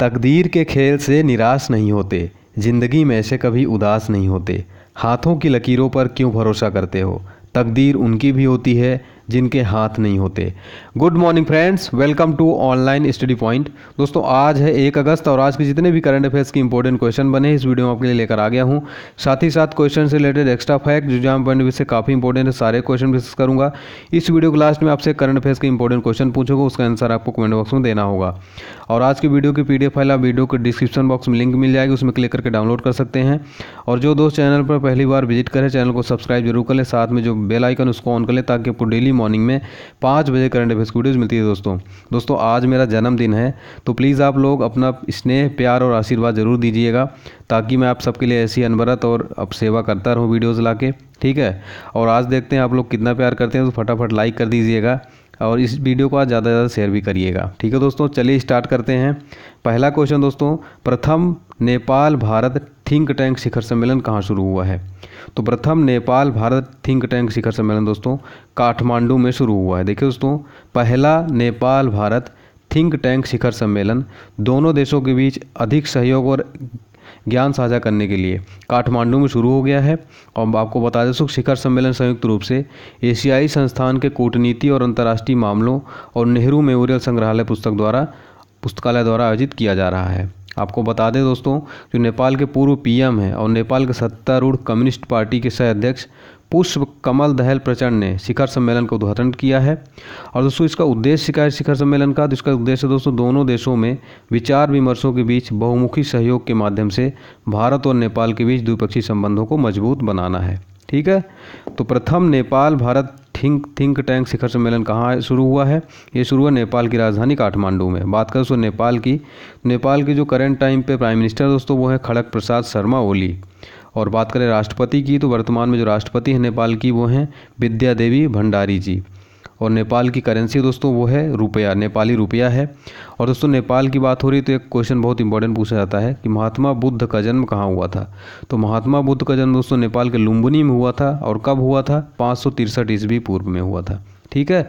तकदीर के खेल से निराश नहीं होते ज़िंदगी में से कभी उदास नहीं होते हाथों की लकीरों पर क्यों भरोसा करते हो तकदीर उनकी भी होती है जिनके हाथ नहीं होते good morning friends welcome to online study point दोस्तों आज है एक अगस्त और आज के जितने भी करंट अफेयर्स के इंपॉर्टेंट क्वेश्चन बने इस वीडियो में आपके लिए लेकर आ गया हूँ साथ ही साथ क्वेश्चन से रिलेटेड एक्स्ट्रा फैक्ट जो जहाँ पॉइंट से काफ़ी इंपॉर्टेंट है सारे क्वेश्चन डिस्कस करूँगा इस वीडियो के लास्ट में आपसे करंट अफेयर्स के इंपॉर्टेंट क्वेश्चन पूछूंगा उसका आंसर आपको कमेंट बॉक्स में देना होगा और आज की वीडियो की पी फाइल आप वीडियो के डिस्क्रिप्शन बॉक्स में लिंक मिल जाएगी उसमें क्लिक करके डाउनलोड कर सकते हैं और जो दोस्त चैनल पर पहली बार विजिट करें चैनल को सब्सक्राइब जरूर करें साथ में जो बेल आइकन उसको ऑन कर लें ताकि आपको डेली मॉर्निंग में पाँच बजे करंट अफेयर्स की वीडियोज़ मिलती है दोस्तों दोस्तों आज मेरा जन्मदिन है तो प्लीज़ आप लोग अपना स्नेह प्यार और आशीर्वाद ज़रूर दीजिएगा ताकि मैं आप सबके लिए ऐसी अनवरत और अब सेवा करता रहूँ वीडियोज़ ला के ठीक है और आज देखते हैं आप लोग कितना प्यार करते हैं तो फटाफट लाइक कर दीजिएगा और इस वीडियो को आज ज़्यादा से ज़्यादा शेयर भी करिएगा ठीक है दोस्तों चलिए स्टार्ट करते हैं पहला क्वेश्चन दोस्तों प्रथम नेपाल भारत थिंक टैंक शिखर सम्मेलन कहाँ शुरू हुआ है तो प्रथम नेपाल भारत थिंक टैंक शिखर सम्मेलन दोस्तों काठमांडू में शुरू हुआ है देखिए दोस्तों पहला नेपाल भारत थिंक टैंक शिखर सम्मेलन दोनों देशों के बीच अधिक सहयोग और ज्ञान साझा करने के लिए काठमांडू में शुरू हो गया है और आपको बता दें शिखर सम्मेलन संयुक्त रूप से एशियाई संस्थान के कूटनीति और अंतर्राष्ट्रीय मामलों और नेहरू मेमोरियल संग्रहालय पुस्तक द्वारा पुस्तकालय द्वारा आयोजित किया जा रहा है आपको बता दें दोस्तों जो नेपाल के पूर्व पीएम हैं और नेपाल के सत्तारूढ़ कम्युनिस्ट पार्टी के सह अध्यक्ष पुष्प कमल दहल प्रचंड ने शिखर सम्मेलन का उद्घाटन किया है और दोस्तों इसका उद्देश्य क्या है शिखर सम्मेलन का तो इसका उद्देश्य दोस्तों दोनों देशों में विचार विमर्शों के बीच बहुमुखी सहयोग के माध्यम से भारत और नेपाल के बीच द्विपक्षीय संबंधों को मजबूत बनाना है ठीक है तो प्रथम Nepal Bharat think think tank शिखर सम्मेलन कहाँ शुरू हुआ है ये शुरू हुआ नेपाल की राजधानी काठमांडू में बात करें तो नेपाल की तो नेपाल के जो करेंट टाइम पे प्राइम मिनिस्टर दोस्तों वो है खड़क प्रसाद शर्मा ओली और बात करें राष्ट्रपति की तो वर्तमान में जो राष्ट्रपति हैं नेपाल की वो हैं विद्या देवी भंडारी जी और नेपाल की करेंसी दोस्तों वो है रुपया नेपाली रुपया है और दोस्तों नेपाल की बात हो रही तो एक क्वेश्चन बहुत इंपॉर्टेंट पूछा जाता है कि महात्मा बुद्ध का जन्म कहाँ हुआ था तो महात्मा बुद्ध का जन्म दोस्तों नेपाल के लुम्बिनी में हुआ था और कब हुआ था पाँच सौ ईस्वी पूर्व में हुआ था ठीक है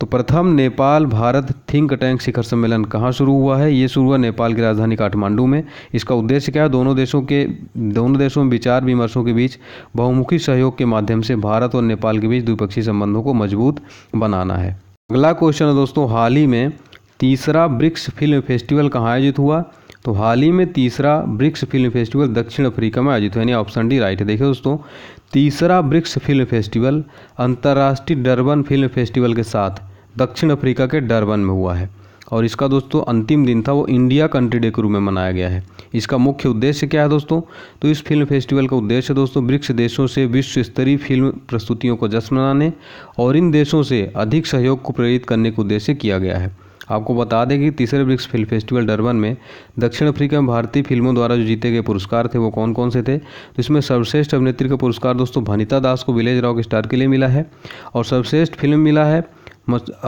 तो प्रथम नेपाल भारत थिंक टैंक शिखर सम्मेलन कहाँ शुरू हुआ है ये शुरू हुआ नेपाल की राजधानी काठमांडू में इसका उद्देश्य क्या है दोनों देशों के दोनों देशों में विचार विमर्शों के बीच बहुमुखी सहयोग के माध्यम से भारत और नेपाल के बीच द्विपक्षीय संबंधों को मजबूत बनाना है अगला क्वेश्चन है दोस्तों हाल ही में तीसरा ब्रिक्स फिल्म फेस्टिवल कहाँ आयोजित हुआ तो हाल ही में तीसरा ब्रिक्स फिल्म फेस्टिवल दक्षिण अफ्रीका में आयोजित हुआ यानी ऑप्शन डी राइट है देखिए दोस्तों तीसरा ब्रिक्स फिल्म फेस्टिवल अंतर्राष्ट्रीय डरबन फिल्म फेस्टिवल के साथ दक्षिण अफ्रीका के डरबन में हुआ है और इसका दोस्तों अंतिम दिन था वो इंडिया कंट्री डे के रूप में मनाया गया है इसका मुख्य उद्देश्य क्या है दोस्तों तो इस फिल्म फेस्टिवल का उद्देश्य दोस्तों ब्रिक्स देशों से विश्व स्तरीय फिल्म प्रस्तुतियों को जश्न मनाने और इन देशों से अधिक सहयोग को प्रेरित करने के उद्देश्य किया गया है आपको बता दें कि तीसरे ब्रिक्स फिल्म फेस्टिवल डरबन में दक्षिण अफ्रीका में भारतीय फिल्मों द्वारा जो जीते गए पुरस्कार थे वो कौन कौन से थे तो इसमें सर्वश्रेष्ठ अभिनेत्री का पुरस्कार दोस्तों भनिता दास को विलेज रॉक स्टार के लिए मिला है और सर्वश्रेष्ठ फिल्म मिला है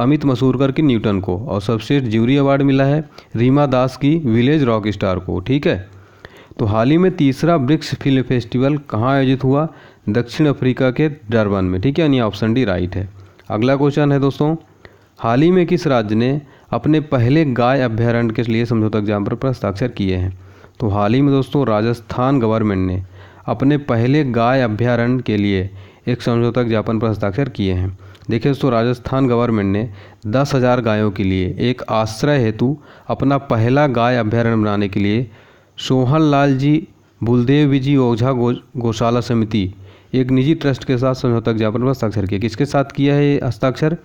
अमित मसूरकर की न्यूटन को और सर्वश्रेष्ठ ज्यूरी अवार्ड मिला है रीमा दास की विलेज रॉक स्टार को ठीक है तो हाल ही में तीसरा ब्रिक्स फिल्म फेस्टिवल कहाँ आयोजित हुआ दक्षिण अफ्रीका के डरबन में ठीक है यानी ऑप्शन डी राइट है अगला क्वेश्चन है दोस्तों हाल ही में किस राज्य ने अपने पहले गाय अभ्यारण्य के लिए समझौता एग्जाम पर हस्ताक्षर किए हैं तो हाल ही में दोस्तों राजस्थान गवर्नमेंट ने अपने पहले गाय अभ्यारण्य के लिए एक समझौता ज्ञापन पर हस्ताक्षर किए हैं देखिए दोस्तों राजस्थान गवर्नमेंट ने दस हज़ार गायों के लिए एक आश्रय हेतु अपना पहला गाय अभ्यारण्य बनाने के लिए सोहन लाल जी बुलदेव जी ओझा गो गौशाला समिति एक निजी ट्रस्ट के साथ समझौता ज्ञापन पर हस्ताक्षर किया किसके साथ किया है हस्ताक्षर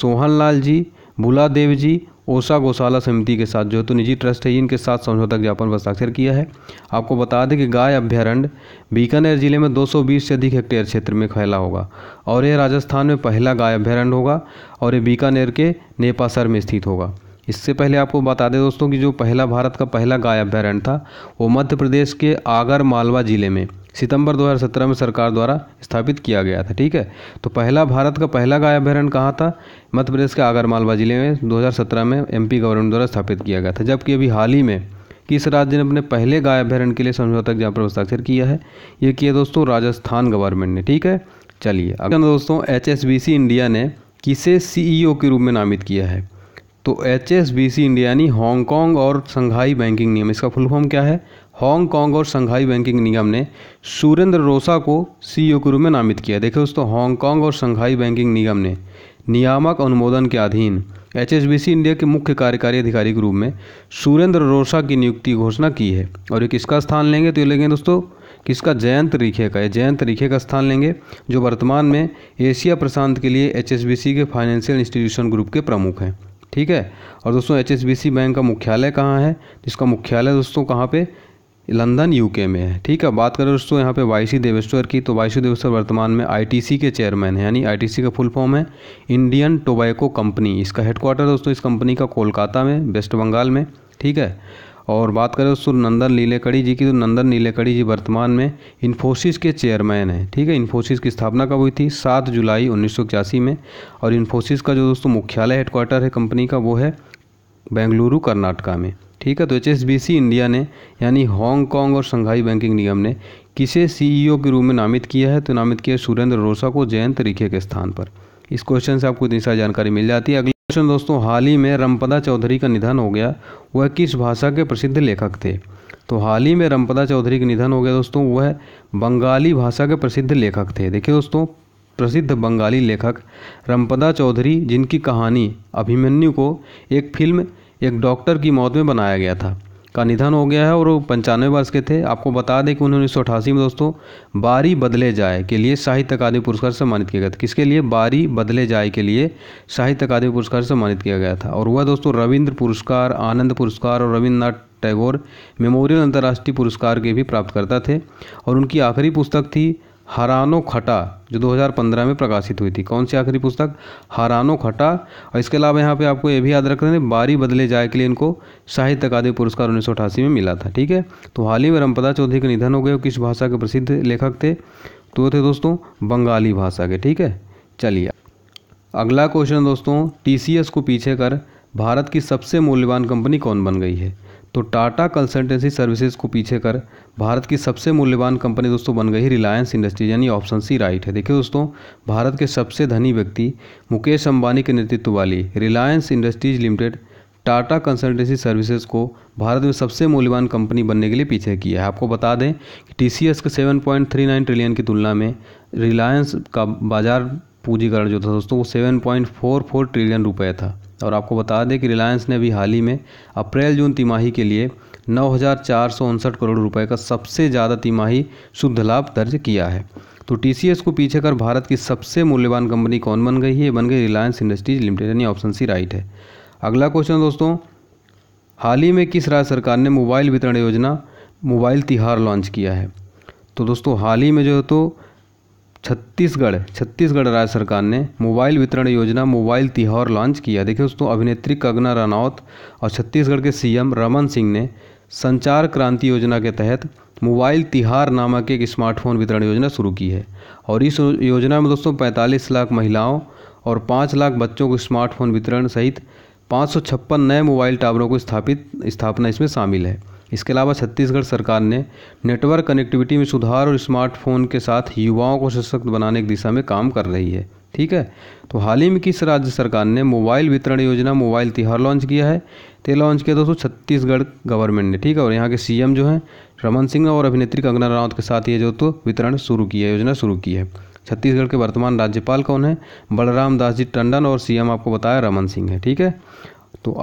सोहन लाल जी भूला देव जी ओसा गौशाला समिति के साथ जो तो निजी ट्रस्ट है इनके साथ समझौता ज्ञापन पर हस्ताक्षर किया है आपको बता दें कि गाय अभ्यारण्य बीकानेर जिले में 220 से अधिक हेक्टेयर क्षेत्र में फैला होगा और यह राजस्थान में पहला गाय अभ्यारण्य होगा और ये बीकानेर के नेपासर में स्थित होगा इससे पहले आपको बता दें दोस्तों कि जो पहला भारत का पहला गाय अभ्यारण्य था वो मध्य प्रदेश के आगर मालवा जिले में सितंबर 2017 में सरकार द्वारा स्थापित किया गया था ठीक है तो पहला भारत का पहला गाय अभ्यारण्य कहाँ था मध्य प्रदेश के आगरमालवा जिले में 2017 में एमपी गवर्नमेंट द्वारा स्थापित किया गया था जबकि अभी हाल ही में किस राज्य ने अपने पहले गाय अभ्यारण्य के लिए समझौता जहाँ पर हस्ताक्षर किया है ये किया दोस्तों राजस्थान गवर्नमेंट ने ठीक है चलिए अब दोस्तों एच इंडिया ने किसे सी e के रूप में नामित किया है तो H S B C India यानी हांगकॉन्ग और संघाई बैंकिंग नियम इसका फुल फॉर्म क्या है हांगकांग और शंघाई बैंकिंग निगम ने सुरेंद्र रोसा को सी के रूप में नामित किया देखिए दोस्तों हांगकांग और शंघाई बैंकिंग निगम ने नियामक अनुमोदन के अधीन एच इंडिया के मुख्य कार्यकारी अधिकारी के रूप में सुरेंद्र रोसा की नियुक्ति घोषणा की है और ये किसका स्थान लेंगे तो ये लेंगे दोस्तों किसका जयंत रिखे का ये जयंत रिखे का स्थान लेंगे जो वर्तमान में एशिया प्रशांत के लिए एच के फाइनेंशियल इंस्टीट्यूशन ग्रुप के प्रमुख हैं ठीक है और दोस्तों एच बैंक का मुख्यालय कहाँ है इसका मुख्यालय दोस्तों कहाँ पर लंदन यूके में है ठीक है बात करें दोस्तों यहाँ पे वाईसी देवेश्वर की तो वाईसी देवेश्वर वर्तमान में आईटीसी के चेयरमैन है यानी आईटीसी का फुल फॉर्म है इंडियन टोबैको कंपनी इसका हेडक्वार्टर दोस्तों इस कंपनी का कोलकाता में वेस्ट बंगाल में ठीक है और बात करें दोस्तों नंदन नीलेकड़ी जी की तो नंदन नीलेकड़ी जी वर्तमान में इन्फोसिस के चेयरमैन हैं ठीक है इन्फोसिस की स्थापना कब हुई थी सात जुलाई उन्नीस में और इन्फोसिस का जो दोस्तों मुख्यालय हेडक्वार्टर है कंपनी का वो है बेंगलुरु कर्नाटका में ठीक है तो एच इंडिया ने यानी हांगकांग और शंघाई बैंकिंग निगम ने किसे सीईओ e के रूप में नामित किया है तो नामित किया सुरेंद्र रोसा को जयंत रिखे के स्थान पर इस क्वेश्चन से आपको इतनी सारी जानकारी मिल जाती है अगला क्वेश्चन दोस्तों हाल ही में रमपदा चौधरी का निधन हो गया वह किस भाषा के प्रसिद्ध लेखक थे तो हाल ही में रमपदा चौधरी का निधन हो गया दोस्तों वह बंगाली भाषा के प्रसिद्ध लेखक थे देखिए दोस्तों प्रसिद्ध बंगाली लेखक रमपदा चौधरी जिनकी कहानी अभिमन्यु को एक फिल्म एक डॉक्टर की मौत में बनाया गया था का निधन हो गया है और वो पंचानवे वर्ष के थे आपको बता दें कि उन्हें उन्नीस में दोस्तों बारी बदले जाए के लिए साहित्य अकादमी पुरस्कार सम्मानित किया गया था किसके लिए बारी बदले जाए के लिए साहित्य अकादमी पुरस्कार सम्मानित किया गया था और वह दोस्तों रविंद्र पुरस्कार आनंद पुरस्कार और रविन्द्रनाथ टैगोर मेमोरियल अंतर्राष्ट्रीय पुरस्कार के भी प्राप्तकर्ता थे और उनकी आखिरी पुस्तक थी हरानो खटा जो 2015 में प्रकाशित हुई थी कौन सी आखिरी पुस्तक हरानो खटा और इसके अलावा यहाँ पे आपको ये भी याद रख रहे हैं बारी बदले जाए के लिए इनको साहित्य अकादमी पुरस्कार उन्नीस में मिला था ठीक है तो हाल ही में रमपदा चौधरी के निधन हो गए किस भाषा के प्रसिद्ध लेखक थे तो वो थे दोस्तों बंगाली भाषा के ठीक है चलिए अगला क्वेश्चन दोस्तों टी को पीछे कर भारत की सबसे मूल्यवान कंपनी कौन बन गई है तो टाटा कंसल्टेंसी सर्विसेज को पीछे कर भारत की सबसे मूल्यवान कंपनी दोस्तों बन गई रिलायंस इंडस्ट्रीज यानी ऑप्शन सी राइट है देखिए दोस्तों भारत के सबसे धनी व्यक्ति मुकेश अंबानी के नेतृत्व वाली Reliance Industries Limited Tata Consultancy Services को भारत में सबसे मूल्यवान कंपनी बनने के लिए पीछे किया है आपको बता दें कि टी सी एस के seven point three nine trillion की तुलना में रिलायंस का बाजार पूंजीकरण जो था दोस्तों वो seven point four four trillion रुपये था और आपको बता दें कि रिलायंस ने अभी हाल ही में अप्रैल जून तिमाही के लिए नौ करोड़ रुपए का सबसे ज़्यादा तिमाही शुद्ध लाभ दर्ज किया है तो टी को पीछे कर भारत की सबसे मूल्यवान कंपनी कौन बन गई है बन गई रिलायंस इंडस्ट्रीज लिमिटेड यानी ऑप्शन सी राइट है अगला क्वेश्चन दोस्तों हाल ही में किस राज्य सरकार ने मोबाइल वितरण योजना मोबाइल तिहार लॉन्च किया है तो दोस्तों हाल ही में जो है तो छत्तीसगढ़ छत्तीसगढ़ राज्य सरकार ने मोबाइल वितरण योजना मोबाइल तिहार लॉन्च किया देखिए दोस्तों अभिनेत्री कंगना रनौत और छत्तीसगढ़ के सीएम रमन सिंह ने संचार क्रांति योजना के तहत मोबाइल तिहार नामक एक स्मार्टफोन वितरण योजना शुरू की है और इस योजना में दोस्तों पैंतालीस लाख महिलाओं और पाँच लाख बच्चों को स्मार्टफोन वितरण सहित पाँच नए मोबाइल टावरों को स्थापित स्थापना इसमें शामिल है इसके अलावा छत्तीसगढ़ सरकार ने नेटवर्क कनेक्टिविटी में सुधार और स्मार्टफोन के साथ युवाओं को सशक्त बनाने की दिशा में काम कर रही है ठीक है तो हाल ही में किस राज्य सरकार ने मोबाइल वितरण योजना मोबाइल तिहार लॉन्च किया है तो लॉन्च किया दोस्तों छत्तीसगढ़ गवर्नमेंट ने ठीक है और यहाँ के सीएम जो हैं रमन सिंह और अभिनेत्री कंगना राउत के साथ ये जो तो वितरण शुरू किया योजना शुरू की है छत्तीसगढ़ के वर्तमान राज्यपाल कौन है बलराम दास जी टंडन और सीएम आपको बताया रमन सिंह है ठीक है तो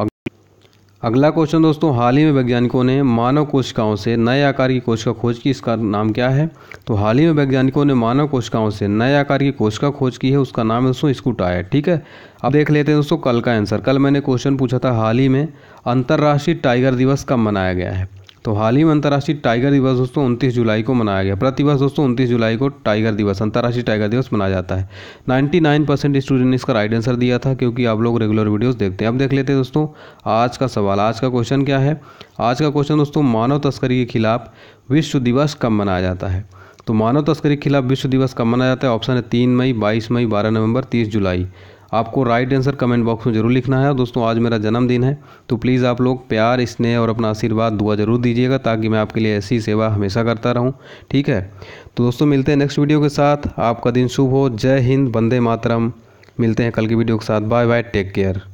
अगला क्वेश्चन दोस्तों हाल ही में वैज्ञानिकों ने मानव कोशिकाओं से नए आकार की कोशिका खोज की इसका नाम क्या है तो हाल ही में वैज्ञानिकों ने मानव कोशिकाओं से नए आकार की कोशिका खोज की है उसका नाम है दोस्तों स्कूटा है ठीक है अब देख लेते हैं दोस्तों कल का आंसर कल मैंने क्वेश्चन पूछा था हाल ही में अंतर्राष्ट्रीय टाइगर दिवस कब मनाया गया है तो हाल ही में अंतर्राष्ट्रीय टाइगर दिवस दोस्तों उनतीस जुलाई को मनाया गया प्रतिवर्ष दोस्तों उनतीस जुलाई को टाइगर दिवस अंतर्राष्ट्रीय टाइगर दिवस मनाया जाता है नाइन परसेंट स्टूडेंट ने इसका राइट आंसर दिया था क्योंकि आप लोग रेगुलर वीडियोज देखते हैं अब देख लेते हैं दोस्तों आज का सवाल आज का क्वेश्चन क्या है आज का क्वेश्चन दोस्तों मानव तस्करी के खिलाफ विश्व दिवस कब मनाया जाता है तो मानव तस्करी के खिलाफ विश्व दिवस कब मनाया जाता है ऑप्शन है तीन मई बाईस मई बारह नवंबर तीस जुलाई आपको राइट आंसर कमेंट बॉक्स में ज़रूर लिखना है और दोस्तों आज मेरा जन्मदिन है तो प्लीज़ आप लोग प्यार स्नेह और अपना आशीर्वाद दुआ ज़रूर दीजिएगा ताकि मैं आपके लिए ऐसी सेवा हमेशा करता रहूँ ठीक है तो दोस्तों मिलते हैं नेक्स्ट वीडियो के साथ आपका दिन शुभ हो जय हिंद वंदे मातरम मिलते हैं कल की वीडियो के साथ बाय बाय टेक केयर